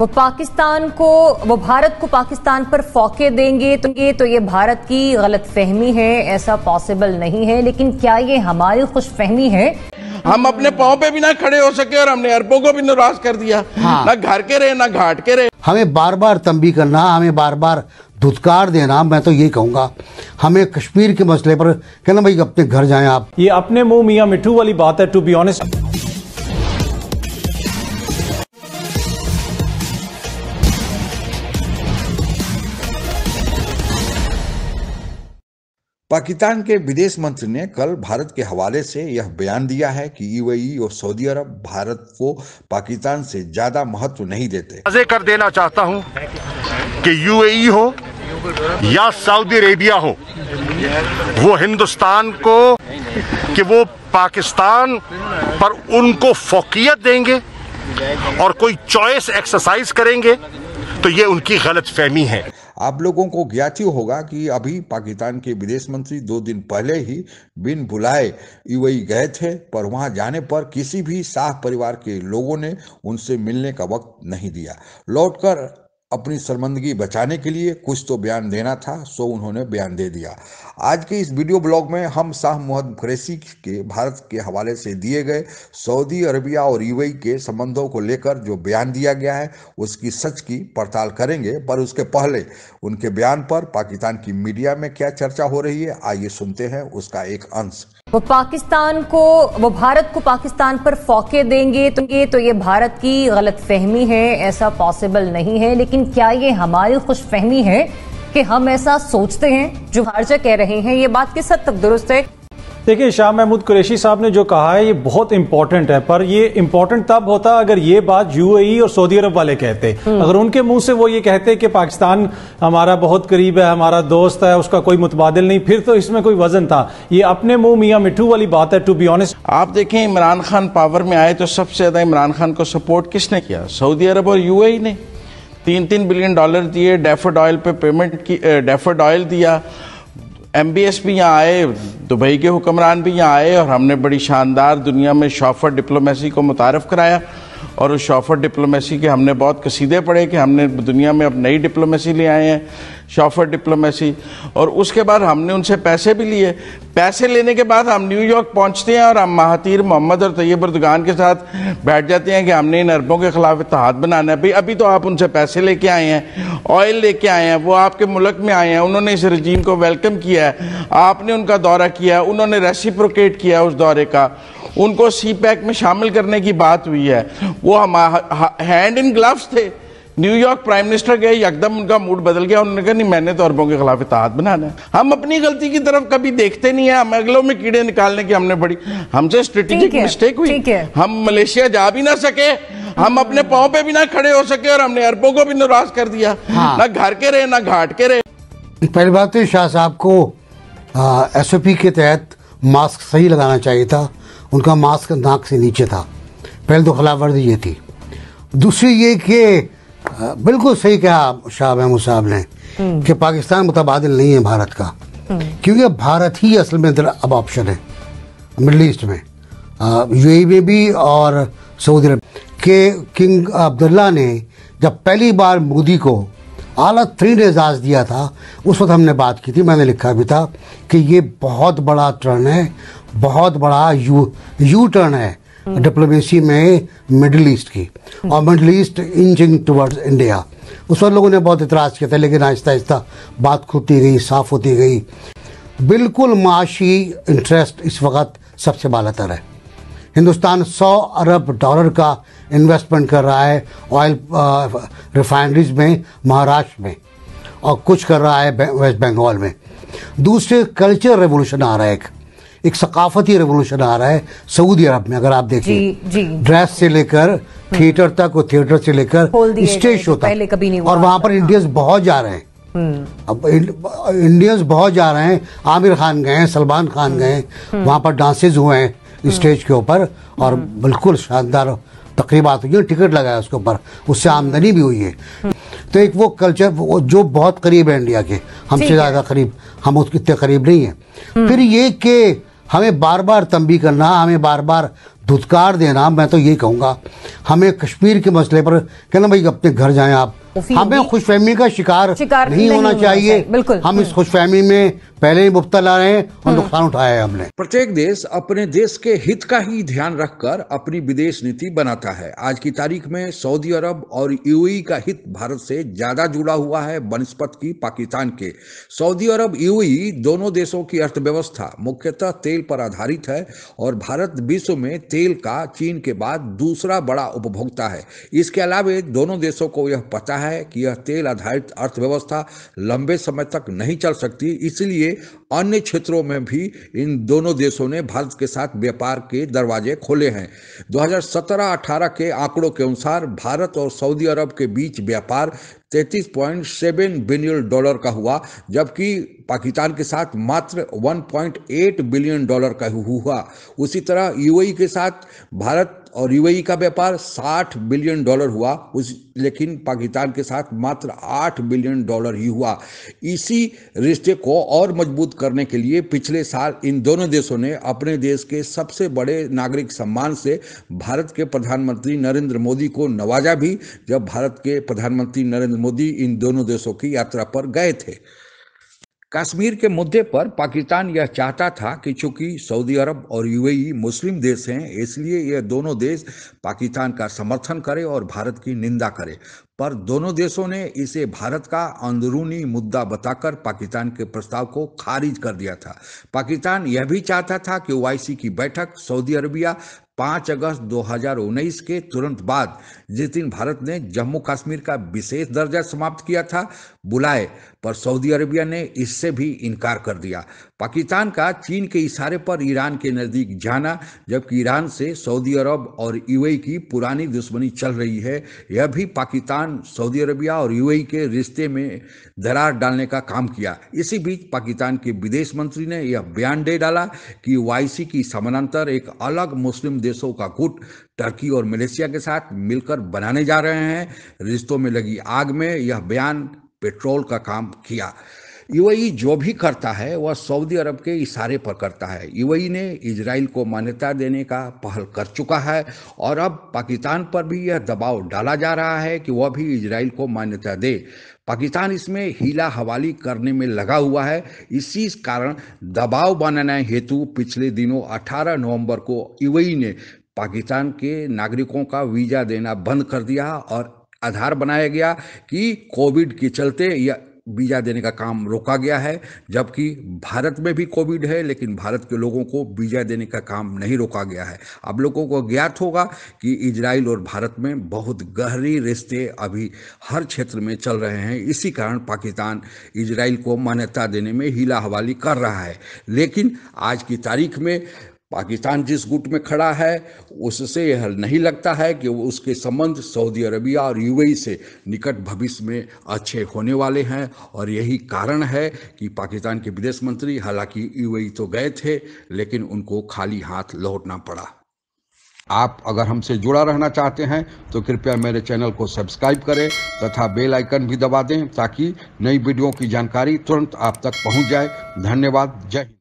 वो पाकिस्तान को वो भारत को पाकिस्तान पर फौके देंगे तो ये तो ये भारत की गलत फहमी है ऐसा पॉसिबल नहीं है लेकिन क्या ये हमारी खुश फहमी है हम अपने पाँव पे भी ना खड़े हो सके और हमने अरबों को भी नाराज कर दिया हाँ। ना घर के रहे ना घाट के रहे हमें बार बार तंबी करना हमें बार बार धुतकार देना मैं तो यही कहूँगा हमें कश्मीर के मसले पर कहना भाई अपने घर जाए आप ये अपने मुंह मियाँ मिठू वाली बात है टू बी ऑनेस्ट पाकिस्तान के विदेश मंत्री ने कल भारत के हवाले से यह बयान दिया है कि यूएई और सऊदी अरब भारत को पाकिस्तान से ज्यादा महत्व नहीं देते कर देना चाहता हूं कि यूएई हो या सऊदी अरेबिया हो वो हिंदुस्तान को कि वो पाकिस्तान पर उनको फोकियत देंगे और कोई चॉइस एक्सरसाइज करेंगे तो ये उनकी गलत फहमी है आप लोगों को ज्ञात ही होगा कि अभी पाकिस्तान के विदेश मंत्री दो दिन पहले ही बिन बुलाए यूएई गए थे पर वहां जाने पर किसी भी शाह परिवार के लोगों ने उनसे मिलने का वक्त नहीं दिया लौटकर अपनी शर्मंदगी बचाने के लिए कुछ तो बयान देना था सो उन्होंने बयान दे दिया आज के इस वीडियो ब्लॉग में हम शाह मोहम्मद फ्रेसी के भारत के हवाले से दिए गए सऊदी अरबिया और यू के संबंधों को लेकर जो बयान दिया गया है उसकी सच की पड़ताल करेंगे पर उसके पहले उनके बयान पर पाकिस्तान की मीडिया में क्या चर्चा हो रही है आइए सुनते हैं उसका एक अंश वो पाकिस्तान को वो भारत को पाकिस्तान पर फौके देंगे तो ये तो ये भारत की गलत फहमी है ऐसा पॉसिबल नहीं है लेकिन क्या ये हमारी खुश फहमी है कि हम ऐसा सोचते हैं जो भारजा कह रहे हैं ये बात किस हद तक दुरुस्त है देखिए शाह महमूद कुरैशी साहब ने जो कहा है ये बहुत इंपॉर्टेंट है पर ये इंपॉर्टेंट तब होता अगर ये बात यूएई e और सऊदी अरब वाले कहते हम्म। अगर उनके मुंह से वो ये कहते कि पाकिस्तान हमारा बहुत करीब है हमारा दोस्त है उसका कोई मुतबादल नहीं फिर तो इसमें कोई वजन था ये अपने मुंह मियाँ मिठू वाली बात है टू बी ऑनेस्ट आप देखें इमरान खान पावर में आए तो सबसे ज्यादा इमरान खान को सपोर्ट किसने किया सऊदी अरब और यू e ने तीन तीन बिलियन डॉलर दिए डेफर्ड ऑयल पे पेमेंट की डेफर्ड ऑयल दिया एम बी एस भी यहाँ आए दुबई के हुक्मरान भी यहाँ आए और हमने बड़ी शानदार दुनिया में शॉफर डिप्लोमेसी को मुतारफ़ कराया और उस शॉफर डिप्लोमेसी के हमने बहुत कसीदे पढ़े कि हमने दुनिया में अब नई डिप्लोमेसी ले आए हैं शॉफर डिप्लोमेसी और उसके बाद हमने उनसे पैसे भी लिए पैसे लेने के बाद हम न्यूयॉर्क पहुंचते हैं और हम महातीर मोहम्मद और तैयब दुकान के साथ बैठ जाते हैं कि हमने इन अरबों के खिलाफ इतिहाद बनाना है भाई अभी तो आप उनसे पैसे लेके आए हैं ऑयल लेके आए हैं वो आपके मुल्क में आए हैं उन्होंने इस रजीम को वेलकम किया है आपने उनका दौरा किया है उन्होंने रेसिप्रोकेट किया उस दौरे का उनको सी पैक में शामिल करने की बात हुई है वो हम हैंड इन ग्लव्स थे न्यूयॉर्क प्राइम मिनिस्टर गए एकदम उनका मूड बदल गया उन्होंने कहा नहीं मैंने तो अरबों के खिलाफ इतिहाद बनाना है हम अपनी गलती की तरफ कभी देखते नहीं है हम अगलों में कीड़े निकालने की हमने बड़ी हमसे स्ट्रेटेजिक मिस्टेक हुई हम मलेशिया जा भी ना सके हम अपने पाँव पे भी ना खड़े हो सके और हमने अरबों को भी नाराज कर दिया हाँ। ना घर के रहे ना घाट के रहे पहली बात तो शाह साहब को एस के तहत मास्क सही लगाना चाहिए था उनका मास्क नाक से नीचे था पहले तो खिलाफ वर्जी ये थी दूसरी ये कि बिल्कुल सही कहा शाह महमूद साहब ने हम्म। कि पाकिस्तान मुतबादल नहीं है भारत का हम्म। क्योंकि भारत ही असल में अब ऑप्शन है मिडल ईस्ट में यू में भी और सऊदी अरब के किंग अब्दुल्ला ने जब पहली बार मोदी को आला थ्री ने एजाज दिया था उस वक्त हमने बात की थी मैंने लिखा भी था कि ये बहुत बड़ा ट्रन है बहुत बड़ा यू यू टर्न है डिप्लोमेसी में मिडल ईस्ट की और middle east inching towards India उस पर लोगों ने बहुत इतराज़ किया था लेकिन आहिस्ता आहिस्ता बात खुलती गई साफ होती गई बिल्कुल माशी इंटरेस्ट इस वक्त सबसे बालातर है हिंदुस्तान 100 अरब डॉलर का इन्वेस्टमेंट कर रहा है ऑयल रिफाइनरीज uh, में महाराष्ट्र में और कुछ कर रहा है वेस्ट बंगाल में दूसरे कल्चर रेवोल्यूशन आ रहा है एक एक सकाफती रेवोल्यूशन आ रहा है सऊदी अरब में अगर आप देखें ड्रेस से लेकर थिएटर हम्म। तक और थिएटर से लेकर स्टेज शो तक कभी नहीं और वहां पर इंडियंस बहुत जा रहे हैं हम्म। अब इंडियंस बहुत जा रहे हैं आमिर खान गए हैं सलमान खान गए हैं हम्म। वहां पर डांसेज हुए हैं स्टेज के ऊपर और बिल्कुल शानदार तकरीबा हुई है टिकट लगाया उसके ऊपर उससे आमदनी भी हुई है तो एक वो कल्चर वो जो बहुत करीब है इंडिया के हमसे ज़्यादा करीब हम उसके इतने करीब नहीं है फिर ये कि हमें बार बार तंबी करना हमें बार बार धुतकार देना मैं तो यही कहूँगा हमें कश्मीर के मसले पर कहना भाई अपने घर जाएं आप तो हमें खुशफहमी का शिकार, शिकार नहीं, नहीं होना चाहिए बिल्कुल हम इस हम्म। खुशफहमी में पहले ही ला रहे और हम्म। नुकसान उठाया है हमने प्रत्येक देश अपने देश के हित का ही ध्यान रखकर अपनी विदेश नीति बनाता है आज की तारीख में सऊदी अरब और यूएई का हित भारत से ज्यादा जुड़ा हुआ है बनस्पत की पाकिस्तान के सऊदी अरब यूएई दोनों देशों की अर्थव्यवस्था मुख्यतः तेल पर आधारित है और भारत विश्व में तेल का चीन के बाद दूसरा बड़ा उपभोक्ता है इसके अलावा दोनों देशों को यह पता गया है कि यह तेल आधारित अर्थव्यवस्था लंबे समय तक नहीं चल सकती इसलिए अन्य क्षेत्रों में भी इन दोनों देशों ने भारत के साथ व्यापार के दरवाजे खोले हैं 2017-18 के आंकड़ों के अनुसार भारत और सऊदी अरब के बीच व्यापार 33.7 बिलियन डॉलर का हुआ जबकि पाकिस्तान के साथ मात्र 1.8 बिलियन डॉलर का हुआ उसी तरह यूएई के साथ भारत और यूएई का व्यापार 60 बिलियन डॉलर हुआ उस लेकिन पाकिस्तान के साथ मात्र 8 बिलियन डॉलर ही हुआ इसी रिश्ते को और मजबूत करने के लिए पिछले साल इन दोनों देशों ने अपने देश के सबसे बड़े नागरिक सम्मान से भारत के प्रधानमंत्री नरेंद्र मोदी को नवाजा भी जब भारत के प्रधानमंत्री नरेंद्र मोदी इन दोनों देशों की यात्रा पर गए थे कश्मीर के मुद्दे पर पाकिस्तान यह चाहता था कि चूंकि सऊदी अरब और यूएई मुस्लिम देश हैं इसलिए यह दोनों देश पाकिस्तान का समर्थन करें और भारत की निंदा करें पर दोनों देशों ने इसे भारत का अंदरूनी मुद्दा बताकर पाकिस्तान के प्रस्ताव को खारिज कर दिया था पाकिस्तान यह भी चाहता था कि ओ की बैठक सऊदी अरबिया पाँच अगस्त 2019 के तुरंत बाद जिस दिन भारत ने जम्मू कश्मीर का विशेष दर्जा समाप्त किया था बुलाए पर सऊदी अरबिया ने इससे भी इनकार कर दिया पाकिस्तान का चीन के इशारे पर ईरान के नज़दीक जाना जबकि ईरान से सऊदी अरब और यूएई की पुरानी दुश्मनी चल रही है यह भी पाकिस्तान सऊदी अरबिया और यूएई के रिश्ते में दरार डालने का काम किया इसी बीच पाकिस्तान के विदेश मंत्री ने यह बयान दे डाला कि वाईसी की समानांतर एक अलग मुस्लिम देशों का गुट टर्की और मलेशिया के साथ मिलकर बनाने जा रहे हैं रिश्तों में लगी आग में यह बयान पेट्रोल का काम किया यूएई जो भी करता है वह सऊदी अरब के इशारे पर करता है यूएई ने इसराइल को मान्यता देने का पहल कर चुका है और अब पाकिस्तान पर भी यह दबाव डाला जा रहा है कि वह भी इज़राइल को मान्यता दे पाकिस्तान इसमें हीला हवाली करने में लगा हुआ है इसी कारण दबाव बनाने हेतु पिछले दिनों 18 नवंबर को यूएई ने पाकिस्तान के नागरिकों का वीज़ा देना बंद कर दिया और आधार बनाया गया कि कोविड के चलते यह वीज़ा देने का काम रोका गया है जबकि भारत में भी कोविड है लेकिन भारत के लोगों को वीज़ा देने का काम नहीं रोका गया है अब लोगों को ज्ञात होगा कि इजराइल और भारत में बहुत गहरी रिश्ते अभी हर क्षेत्र में चल रहे हैं इसी कारण पाकिस्तान इजराइल को मान्यता देने में हीला हवाली कर रहा है लेकिन आज की तारीख में पाकिस्तान जिस गुट में खड़ा है उससे यह नहीं लगता है कि उसके संबंध सऊदी अरबिया और यूएई से निकट भविष्य में अच्छे होने वाले हैं और यही कारण है कि पाकिस्तान के विदेश मंत्री हालांकि यूएई तो गए थे लेकिन उनको खाली हाथ लौटना पड़ा आप अगर हमसे जुड़ा रहना चाहते हैं तो कृपया मेरे चैनल को सब्सक्राइब करें तथा बेल आइकन भी दबा दें ताकि नई वीडियो की जानकारी तुरंत आप तक पहुंच जाए धन्यवाद जय हिंद